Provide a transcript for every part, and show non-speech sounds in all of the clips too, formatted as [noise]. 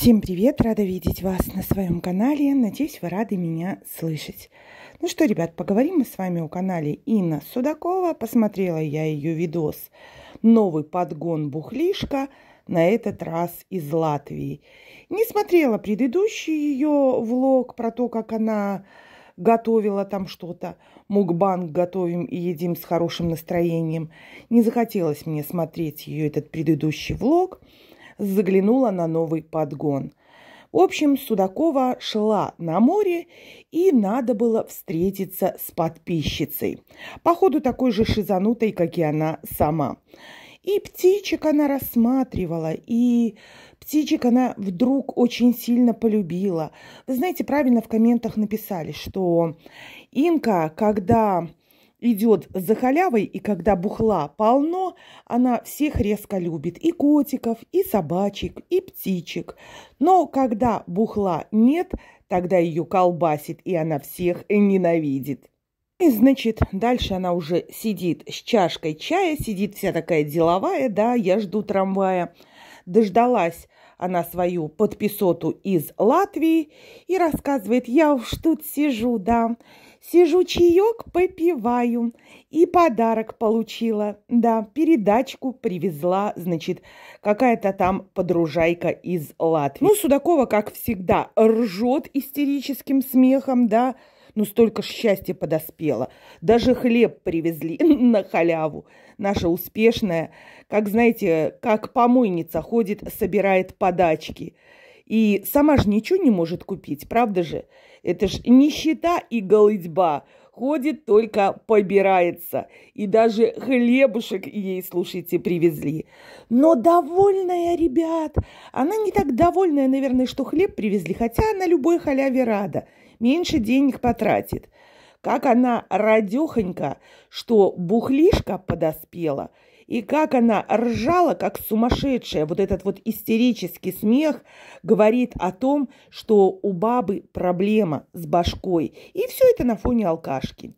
Всем привет! Рада видеть вас на своем канале. Надеюсь, вы рады меня слышать. Ну что, ребят, поговорим мы с вами о канале Инна Судакова. Посмотрела я ее видос «Новый подгон бухлишка», на этот раз из Латвии. Не смотрела предыдущий ее влог про то, как она готовила там что-то. Мукбанг готовим и едим с хорошим настроением. Не захотелось мне смотреть ее этот предыдущий влог – заглянула на новый подгон. В общем, Судакова шла на море, и надо было встретиться с подписчицей. Походу, такой же шизанутой, как и она сама. И птичек она рассматривала, и птичек она вдруг очень сильно полюбила. Вы знаете, правильно в комментах написали, что Инка, когда идет за халявой, и когда бухла полно, она всех резко любит. И котиков, и собачек, и птичек. Но когда бухла нет, тогда ее колбасит, и она всех ненавидит. И, значит, дальше она уже сидит с чашкой чая, сидит вся такая деловая, да, я жду трамвая. Дождалась она свою подписоту из Латвии и рассказывает, я уж тут сижу, да, сижу чаек попиваю и подарок получила, да, передачку привезла, значит, какая-то там подружайка из Латвии. Ну, Судакова, как всегда, ржет истерическим смехом, да, ну, столько счастья подоспело. Даже хлеб привезли [laughs] на халяву. Наша успешная, как знаете, как помойница ходит, собирает подачки. И сама же ничего не может купить, правда же? Это ж нищета и голыдьба. Ходит только побирается. И даже хлебушек ей, слушайте, привезли. Но довольная, ребят. Она не так довольная, наверное, что хлеб привезли, хотя она любой халяве рада меньше денег потратит. Как она радехонька, что бухлишка подоспела – и как она ржала, как сумасшедшая, вот этот вот истерический смех говорит о том, что у бабы проблема с башкой. И все это на фоне алкашки.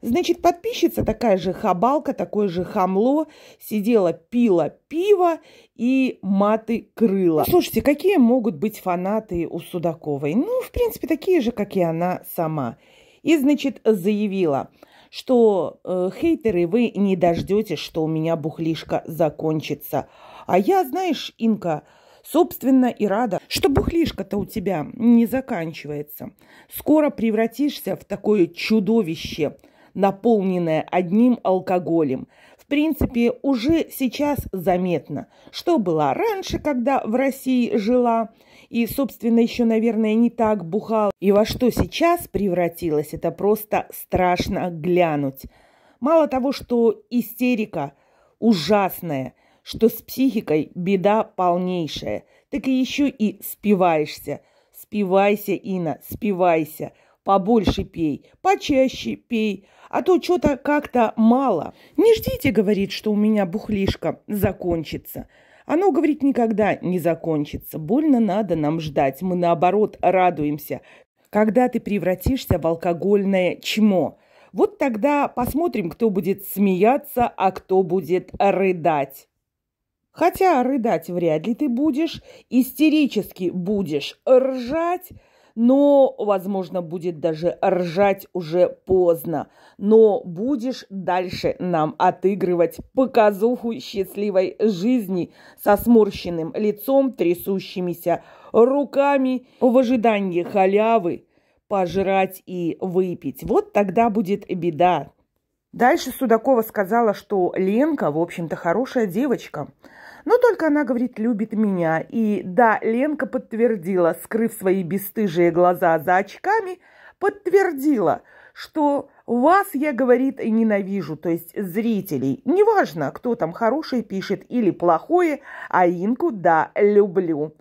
Значит, подписчица такая же хабалка, такое же хамло, сидела, пила пиво и маты крыла. Слушайте, какие могут быть фанаты у Судаковой? Ну, в принципе, такие же, как и она сама. И, значит, заявила – что э, хейтеры вы не дождетесь, что у меня бухлишка закончится. А я, знаешь, Инка, собственно, и рада, что бухлишка-то у тебя не заканчивается. Скоро превратишься в такое чудовище, наполненное одним алкоголем – в принципе, уже сейчас заметно, что было раньше, когда в России жила и, собственно, еще, наверное, не так бухал, и во что сейчас превратилась, это просто страшно глянуть. Мало того, что истерика ужасная, что с психикой беда полнейшая, так и еще и спиваешься. Спивайся, Ина, спивайся. Побольше пей, почаще пей, а то что-то как-то мало. Не ждите, говорит, что у меня бухлишка закончится. Оно, говорит, никогда не закончится. Больно надо нам ждать. Мы, наоборот, радуемся, когда ты превратишься в алкогольное чмо. Вот тогда посмотрим, кто будет смеяться, а кто будет рыдать. Хотя рыдать вряд ли ты будешь, истерически будешь ржать – но, возможно, будет даже ржать уже поздно. Но будешь дальше нам отыгрывать показуху счастливой жизни со сморщенным лицом, трясущимися руками в ожидании халявы, пожрать и выпить. Вот тогда будет беда. Дальше Судакова сказала, что Ленка, в общем-то, хорошая девочка – но только она, говорит, любит меня. И да, Ленка подтвердила, скрыв свои бесстыжие глаза за очками, подтвердила, что вас я, говорит, ненавижу, то есть зрителей. Неважно, кто там хороший пишет или плохое, а Инку, да, люблю.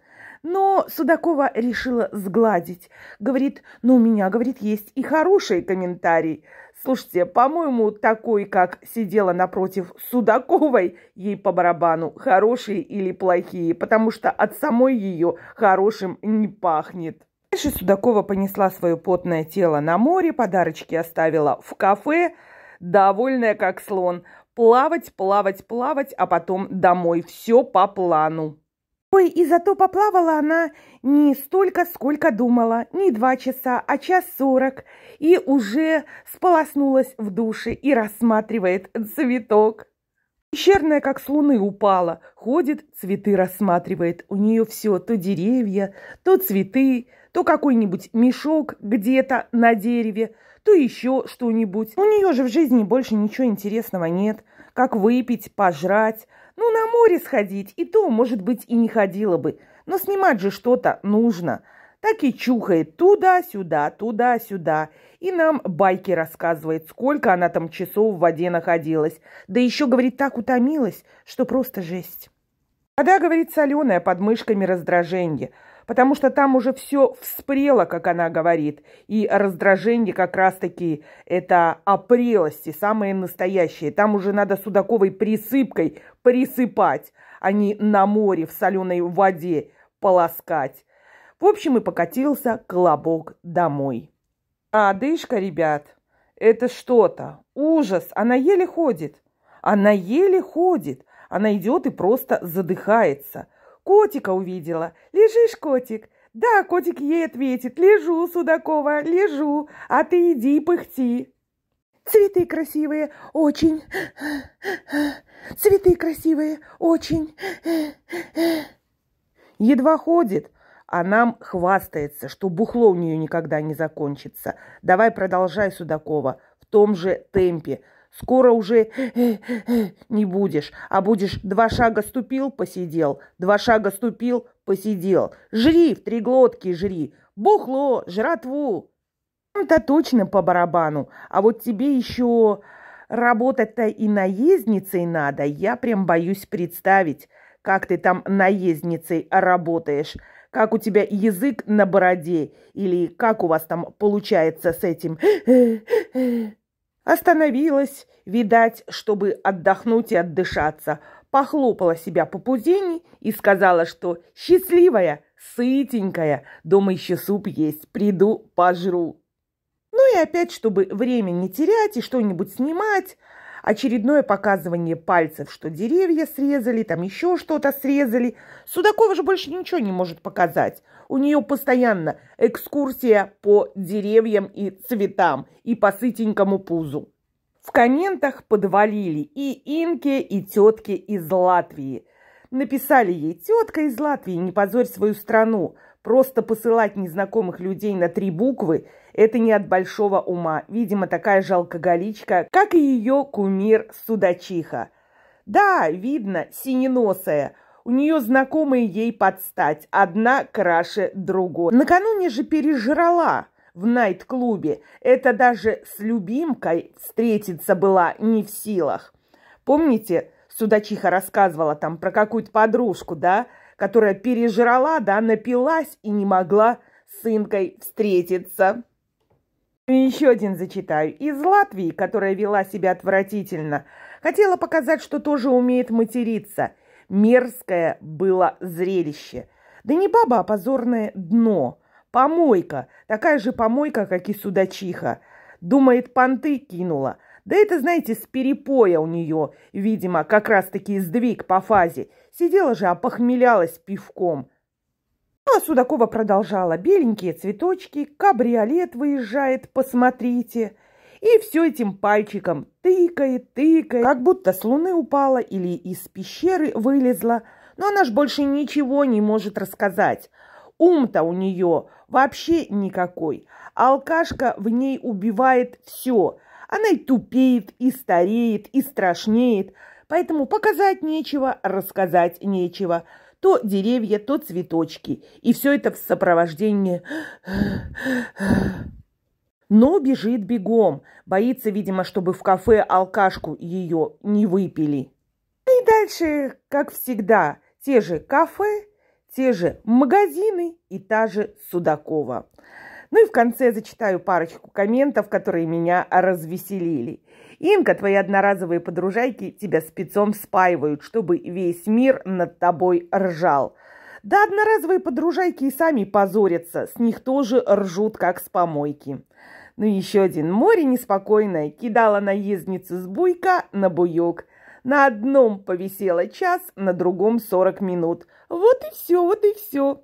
Но Судакова решила сгладить. Говорит, ну у меня, говорит, есть и хороший комментарий. Слушайте, по-моему, такой, как сидела напротив Судаковой, ей по барабану, хорошие или плохие, потому что от самой ее хорошим не пахнет. Дальше Судакова понесла свое потное тело на море, подарочки оставила в кафе, довольная как слон. Плавать, плавать, плавать, а потом домой. Все по плану. Ой, и зато поплавала она не столько, сколько думала, не два часа, а час сорок, и уже сполоснулась в душе и рассматривает цветок. Пещерная, как с луны упала, ходит, цветы рассматривает. У нее все, то деревья, то цветы, то какой-нибудь мешок где-то на дереве, то еще что-нибудь. У нее же в жизни больше ничего интересного нет, как выпить, пожрать, море сходить, и то, может быть, и не ходила бы. Но снимать же что-то нужно. Так и чухает туда-сюда, туда-сюда. И нам байки рассказывает, сколько она там часов в воде находилась. Да еще, говорит, так утомилась, что просто жесть. Вода, говорит, соленая, под мышками раздраженье потому что там уже все вспрело, как она говорит, и раздражение как раз-таки это опрелости, самые настоящие. Там уже надо судаковой присыпкой присыпать, а не на море в соленой воде полоскать. В общем, и покатился колобок домой. А дышка, ребят, это что-то. Ужас, она еле ходит. Она еле ходит. Она идет и просто задыхается – Котика увидела. Лежишь, котик? Да, котик ей ответит. Лежу, Судакова, лежу, а ты иди пыхти. Цветы красивые, очень. Цветы красивые, очень. Едва ходит, а нам хвастается, что бухло у нее никогда не закончится. Давай продолжай, Судакова, в том же темпе. Скоро уже э, э, не будешь, а будешь два шага ступил, посидел, два шага ступил, посидел. Жри в три глотки, жри, бухло, жратву. Там-то точно по барабану, а вот тебе еще работать-то и наездницей надо, я прям боюсь представить, как ты там наездницей работаешь, как у тебя язык на бороде, или как у вас там получается с этим. Остановилась, видать, чтобы отдохнуть и отдышаться, похлопала себя по пузени и сказала, что счастливая, сытенькая, дома еще суп есть, приду, пожру. Ну и опять, чтобы время не терять и что-нибудь снимать, очередное показывание пальцев, что деревья срезали, там еще что-то срезали. Судакова же больше ничего не может показать. У нее постоянно экскурсия по деревьям и цветам, и по сытенькому пузу. В комментах подвалили и Инке, и тетке из Латвии. Написали ей «Тетка из Латвии, не позорь свою страну». Просто посылать незнакомых людей на три буквы – это не от большого ума. Видимо, такая жалкоголичка, как и ее кумир-судачиха. Да, видно, синеносая – у нее знакомые ей подстать, одна краше другой. Накануне же пережрала в найт-клубе. Это даже с любимкой встретиться была не в силах. Помните, судачиха рассказывала там про какую-то подружку, да? которая пережрала, да, напилась и не могла с сынкой встретиться. еще один зачитаю. Из Латвии, которая вела себя отвратительно, хотела показать, что тоже умеет материться. Мерзкое было зрелище. Да не баба, а позорное дно. Помойка. Такая же помойка, как и судачиха. Думает, понты кинула. Да это, знаете, с перепоя у нее, видимо, как раз-таки сдвиг по фазе. Сидела же, опохмелялась пивком. Ну, а Судакова продолжала. Беленькие цветочки, кабриолет выезжает, посмотрите. И все этим пальчиком тыкает, тыкает, как будто с луны упала или из пещеры вылезла. Но она ж больше ничего не может рассказать. Ум-то у нее вообще никакой. Алкашка в ней убивает все – она и тупеет, и стареет, и страшнеет, поэтому показать нечего, рассказать нечего. То деревья, то цветочки, и все это в сопровождении... Но бежит бегом, боится, видимо, чтобы в кафе алкашку ее не выпили. И дальше, как всегда, те же кафе, те же магазины и та же Судакова. Ну и в конце зачитаю парочку комментов, которые меня развеселили. Инка, твои одноразовые подружайки тебя спецом спаивают, чтобы весь мир над тобой ржал. Да одноразовые подружайки и сами позорятся, с них тоже ржут, как с помойки. Ну и еще один. Море неспокойное кидала наездница с буйка на буйок. На одном повисела час, на другом сорок минут. Вот и все, вот и все.